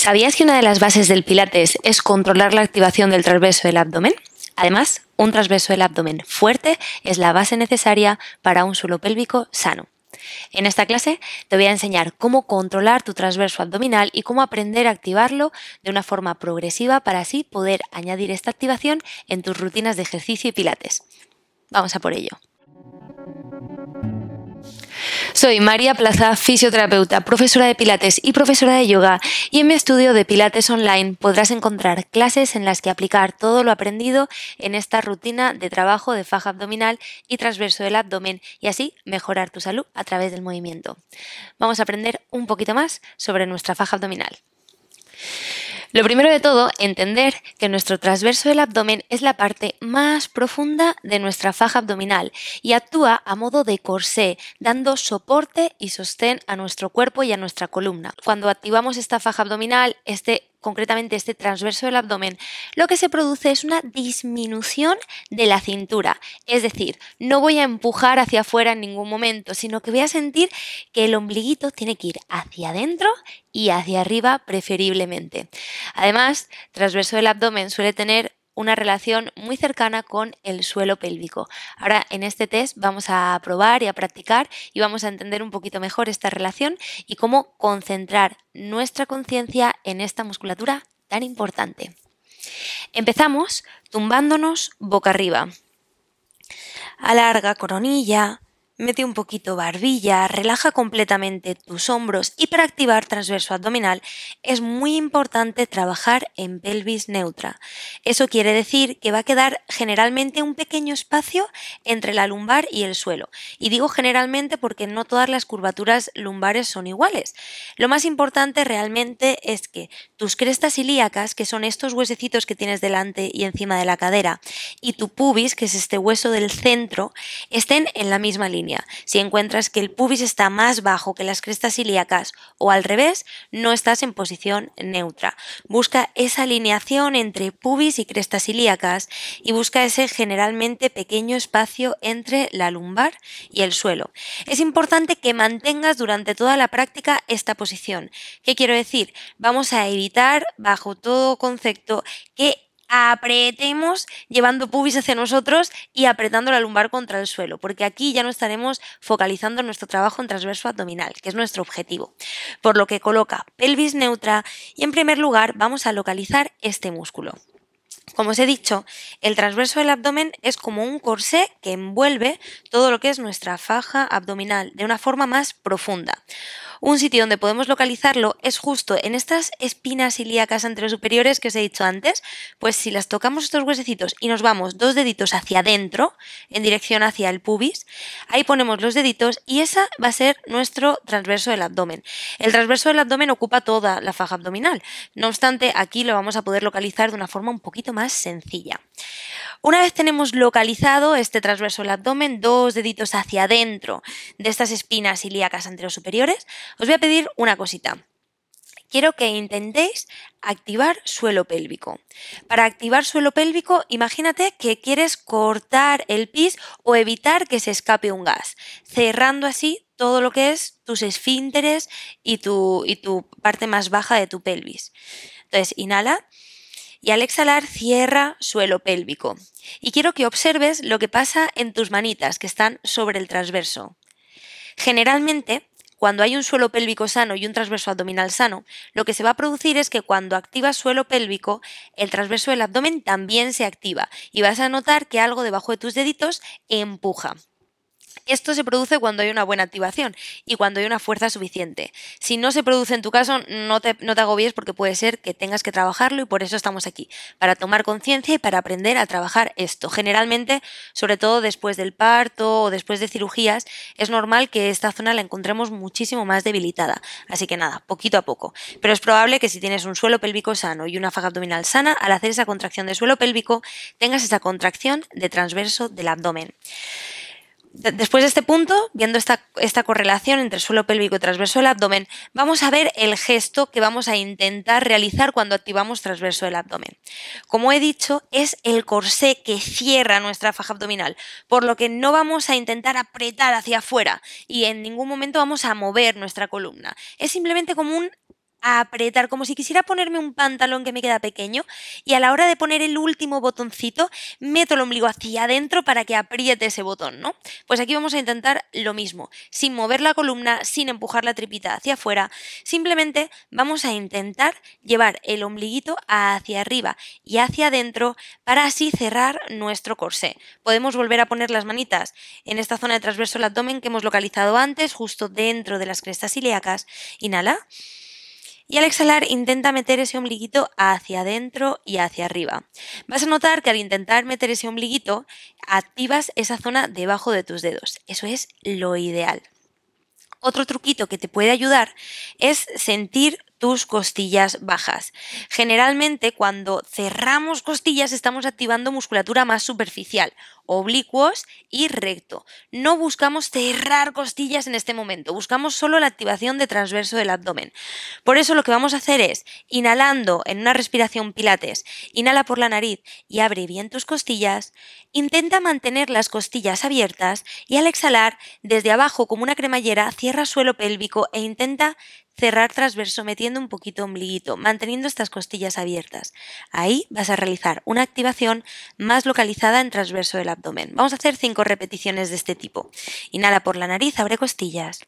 ¿Sabías que una de las bases del Pilates es controlar la activación del transverso del abdomen? Además, un transverso del abdomen fuerte es la base necesaria para un suelo pélvico sano. En esta clase te voy a enseñar cómo controlar tu transverso abdominal y cómo aprender a activarlo de una forma progresiva para así poder añadir esta activación en tus rutinas de ejercicio y pilates. Vamos a por ello. Soy María Plaza, fisioterapeuta, profesora de Pilates y profesora de yoga, y en mi estudio de Pilates Online podrás encontrar clases en las que aplicar todo lo aprendido en esta rutina de trabajo de faja abdominal y transverso del abdomen, y así mejorar tu salud a través del movimiento. Vamos a aprender un poquito más sobre nuestra faja abdominal. Lo primero de todo, entender que nuestro transverso del abdomen es la parte más profunda de nuestra faja abdominal y actúa a modo de corsé, dando soporte y sostén a nuestro cuerpo y a nuestra columna. Cuando activamos esta faja abdominal, este concretamente este transverso del abdomen, lo que se produce es una disminución de la cintura. Es decir, no voy a empujar hacia afuera en ningún momento, sino que voy a sentir que el ombliguito tiene que ir hacia adentro y hacia arriba preferiblemente. Además, transverso del abdomen suele tener una relación muy cercana con el suelo pélvico. Ahora en este test vamos a probar y a practicar y vamos a entender un poquito mejor esta relación y cómo concentrar nuestra conciencia en esta musculatura tan importante. Empezamos tumbándonos boca arriba. Alarga coronilla, Mete un poquito barbilla, relaja completamente tus hombros y para activar transverso abdominal es muy importante trabajar en pelvis neutra. Eso quiere decir que va a quedar generalmente un pequeño espacio entre la lumbar y el suelo. Y digo generalmente porque no todas las curvaturas lumbares son iguales. Lo más importante realmente es que tus crestas ilíacas, que son estos huesecitos que tienes delante y encima de la cadera, y tu pubis, que es este hueso del centro, estén en la misma línea. Si encuentras que el pubis está más bajo que las crestas ilíacas o al revés, no estás en posición neutra. Busca esa alineación entre pubis y crestas ilíacas y busca ese generalmente pequeño espacio entre la lumbar y el suelo. Es importante que mantengas durante toda la práctica esta posición. ¿Qué quiero decir? Vamos a evitar bajo todo concepto que apretemos llevando pubis hacia nosotros y apretando la lumbar contra el suelo, porque aquí ya no estaremos focalizando nuestro trabajo en transverso abdominal, que es nuestro objetivo. Por lo que coloca pelvis neutra y en primer lugar vamos a localizar este músculo. Como os he dicho, el transverso del abdomen es como un corsé que envuelve todo lo que es nuestra faja abdominal de una forma más profunda un sitio donde podemos localizarlo es justo en estas espinas ilíacas superiores que os he dicho antes, pues si las tocamos estos huesecitos y nos vamos dos deditos hacia adentro, en dirección hacia el pubis, ahí ponemos los deditos y esa va a ser nuestro transverso del abdomen. El transverso del abdomen ocupa toda la faja abdominal, no obstante aquí lo vamos a poder localizar de una forma un poquito más sencilla. Una vez tenemos localizado este transverso del abdomen, dos deditos hacia adentro de estas espinas ilíacas superiores os voy a pedir una cosita. Quiero que intentéis activar suelo pélvico. Para activar suelo pélvico, imagínate que quieres cortar el pis o evitar que se escape un gas, cerrando así todo lo que es tus esfínteres y tu, y tu parte más baja de tu pelvis. Entonces, inhala y al exhalar cierra suelo pélvico. Y quiero que observes lo que pasa en tus manitas que están sobre el transverso. Generalmente, cuando hay un suelo pélvico sano y un transverso abdominal sano, lo que se va a producir es que cuando activas suelo pélvico, el transverso del abdomen también se activa y vas a notar que algo debajo de tus deditos empuja. Esto se produce cuando hay una buena activación y cuando hay una fuerza suficiente. Si no se produce en tu caso, no te, agobies porque puede ser que tengas que trabajarlo y por eso estamos aquí, para tomar conciencia y para aprender a trabajar esto. Generalmente, sobre todo después del parto o después de cirugías, es normal que esta zona la encontremos muchísimo más debilitada. Así que nada, poquito a poco. Pero es probable que si tienes un suelo pélvico sano y una faja abdominal sana, al hacer esa contracción de suelo pélvico, tengas esa contracción de transverso del abdomen después de este punto, viendo esta, correlación entre suelo pélvico y transverso del abdomen, vamos a ver el gesto que vamos a intentar realizar cuando activamos transverso del abdomen. Como he dicho, es el corsé que cierra nuestra faja abdominal, por lo que no vamos a intentar apretar hacia afuera y en ningún momento vamos a mover nuestra columna. Es simplemente como un a apretar, como si quisiera ponerme un pantalón que me queda pequeño, y a la hora de poner el último botoncito, meto el ombligo hacia adentro para que apriete ese botón, ¿no? Pues aquí vamos a intentar lo mismo, sin mover la columna, sin empujar la tripita hacia afuera, simplemente vamos a intentar llevar el ombliguito hacia arriba y hacia adentro para así cerrar nuestro corsé. Podemos volver a poner las manitas en esta zona de transverso del abdomen que hemos localizado antes, justo dentro de las crestas ilíacas. Inhala y al exhalar intenta meter ese ombliguito hacia adentro y hacia arriba. Vas a notar que al intentar meter ese ombliguito activas esa zona debajo de tus dedos. Eso es lo ideal. Otro truquito que te puede ayudar es sentir tus costillas bajas. Generalmente cuando cerramos costillas estamos activando musculatura más superficial, oblicuos y recto. No buscamos cerrar costillas en este momento, buscamos solo la activación de transverso del abdomen. Por eso lo que vamos a hacer es, inhalando en una respiración pilates, inhala por la nariz y abre bien tus costillas, intenta mantener las costillas abiertas y al exhalar, desde abajo como una cremallera, cierra suelo pélvico e intenta cerrar transverso metiendo un poquito ombliguito, manteniendo estas costillas abiertas. Ahí vas a realizar una activación más localizada en transverso del abdomen. Vamos a hacer cinco repeticiones de este tipo. Inhala por la nariz, abre costillas.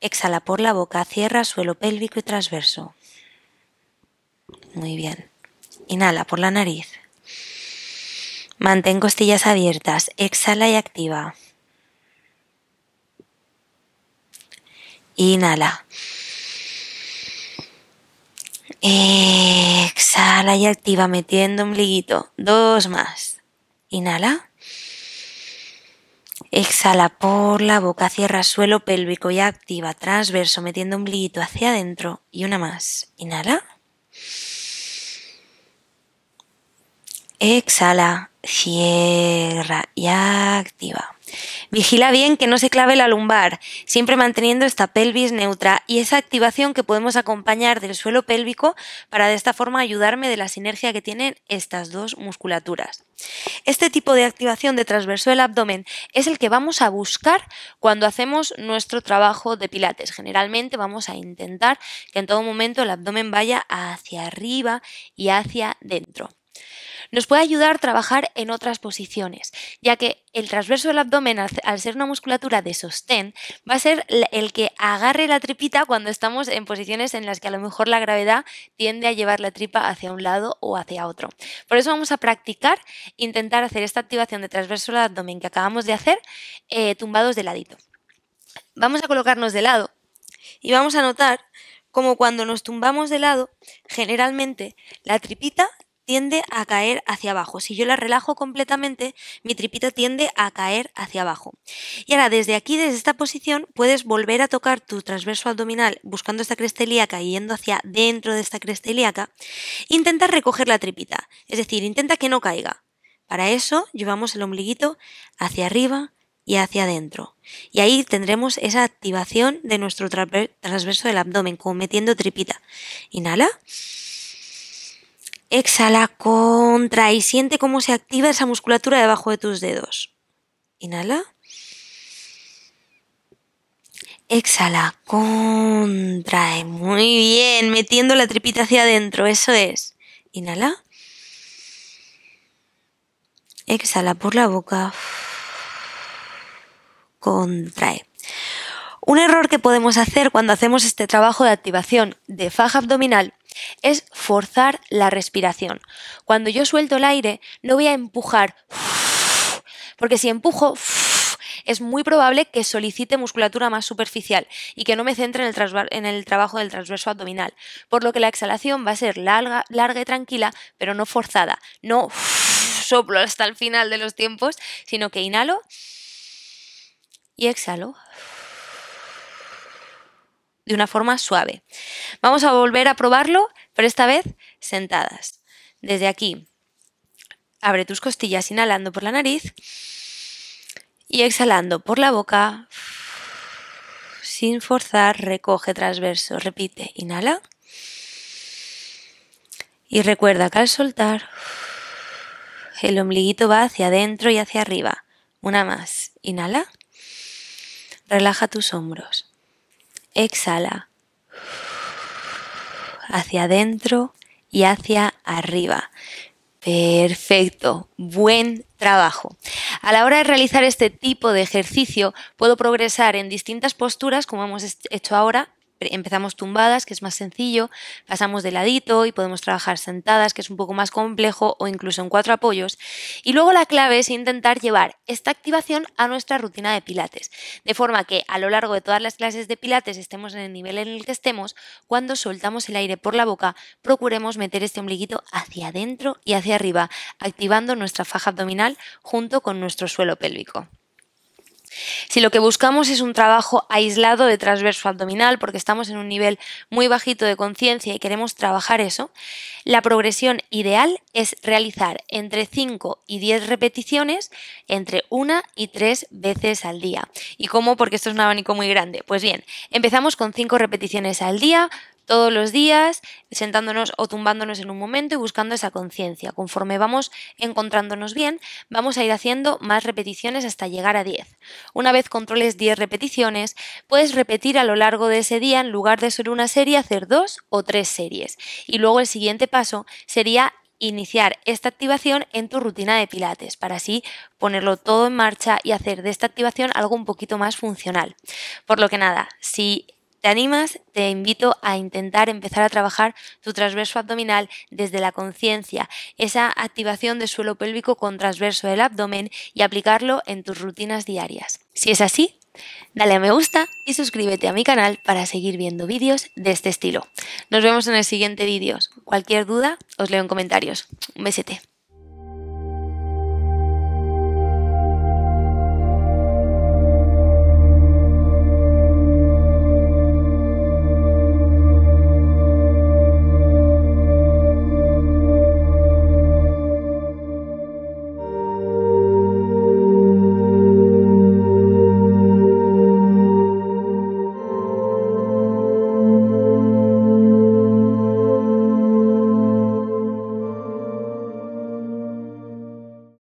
Exhala por la boca, cierra suelo pélvico y transverso. Muy bien. Inhala por la nariz. Mantén costillas abiertas, exhala y activa. Inhala. Exhala y activa metiendo ombliguito. Dos más. Inhala. Exhala por la boca, cierra suelo pélvico y activa transverso metiendo ombliguito hacia adentro. Y una más. Inhala. Exhala, cierra y activa. Vigila bien que no se clave la lumbar, siempre manteniendo esta pelvis neutra y esa activación que podemos acompañar del suelo pélvico para de esta forma ayudarme de la sinergia que tienen estas dos musculaturas. Este tipo de activación de transverso del abdomen es el que vamos a buscar cuando hacemos nuestro trabajo de pilates. Generalmente vamos a intentar que en todo momento el abdomen vaya hacia arriba y hacia dentro. Nos puede ayudar a trabajar en otras posiciones, ya que el transverso del abdomen, al ser una musculatura de sostén, va a ser el que agarre la tripita cuando estamos en posiciones en las que a lo mejor la gravedad tiende a llevar la tripa hacia un lado o hacia otro. Por eso vamos a practicar, intentar hacer esta activación de transverso del abdomen que acabamos de hacer, eh, tumbados de ladito. Vamos a colocarnos de lado y vamos a notar como cuando nos tumbamos de lado, generalmente la tripita tiende a caer hacia abajo. Si yo la relajo completamente, mi tripita tiende a caer hacia abajo. Y ahora desde aquí, desde esta posición, puedes volver a tocar tu transverso abdominal buscando esta cresta ilíaca y yendo hacia dentro de esta cresta ilíaca. Intenta recoger la tripita, es decir, intenta que no caiga. Para eso llevamos el ombliguito hacia arriba, y hacia adentro. Y ahí tendremos esa activación de nuestro transverso del abdomen, cometiendo tripita. Inhala. Exhala, contrae. y siente cómo se activa esa musculatura debajo de tus dedos. Inhala. Exhala, contrae. Muy bien, metiendo la tripita hacia adentro, eso es. Inhala. Exhala por la boca. Contrae. Un error que podemos hacer cuando hacemos este trabajo de activación de faja abdominal es forzar la respiración. Cuando yo suelto el aire, no voy a empujar, porque si empujo, es muy probable que solicite musculatura más superficial y que no me centre en el, trabajo del transverso abdominal, por lo que la exhalación va a ser larga, y tranquila, pero no forzada. No soplo hasta el final de los tiempos, sino que inhalo y exhalo de una forma suave. Vamos a volver a probarlo, pero esta vez sentadas. Desde aquí, abre tus costillas inhalando por la nariz y exhalando por la boca. Sin forzar, recoge transverso. Repite, inhala. Y recuerda que al soltar, el ombliguito va hacia adentro y hacia arriba. Una más. Inhala. Relaja tus hombros exhala hacia adentro y hacia arriba. Perfecto, buen trabajo. A la hora de realizar este tipo de ejercicio puedo progresar en distintas posturas como hemos hecho ahora empezamos tumbadas, que es más sencillo, pasamos de ladito y podemos trabajar sentadas, que es un poco más complejo, o incluso en cuatro apoyos. Y luego la clave es intentar llevar esta activación a nuestra rutina de pilates, de forma que a lo largo de todas las clases de pilates estemos en el nivel en el que estemos, cuando soltamos el aire por la boca, procuremos meter este ombliguito hacia adentro y hacia arriba, activando nuestra faja abdominal junto con nuestro suelo pélvico. Si lo que buscamos es un trabajo aislado de transverso abdominal, porque estamos en un nivel muy bajito de conciencia y queremos trabajar eso, la progresión ideal es realizar entre 5 y 10 repeticiones entre una y tres veces al día. ¿Y cómo? Porque esto es un abanico muy grande. Pues bien, empezamos con 5 repeticiones al día, todos los días, sentándonos o tumbándonos en un momento y buscando esa conciencia. Conforme vamos encontrándonos bien, vamos a ir haciendo más repeticiones hasta llegar a 10. Una vez controles 10 repeticiones, puedes repetir a lo largo de ese día, en lugar de solo una serie, hacer dos o tres series. Y luego el siguiente paso sería iniciar esta activación en tu rutina de pilates para así ponerlo todo en marcha y hacer de esta activación algo un poquito más funcional. Por lo que nada, si te animas, te invito a intentar empezar a trabajar tu transverso abdominal desde la conciencia, esa activación del suelo pélvico con transverso del abdomen y aplicarlo en tus rutinas diarias. Si es así, dale a me gusta y suscríbete a mi canal para seguir viendo vídeos de este estilo. Nos vemos en el siguiente vídeo. Cualquier duda, os leo en comentarios. Un besete.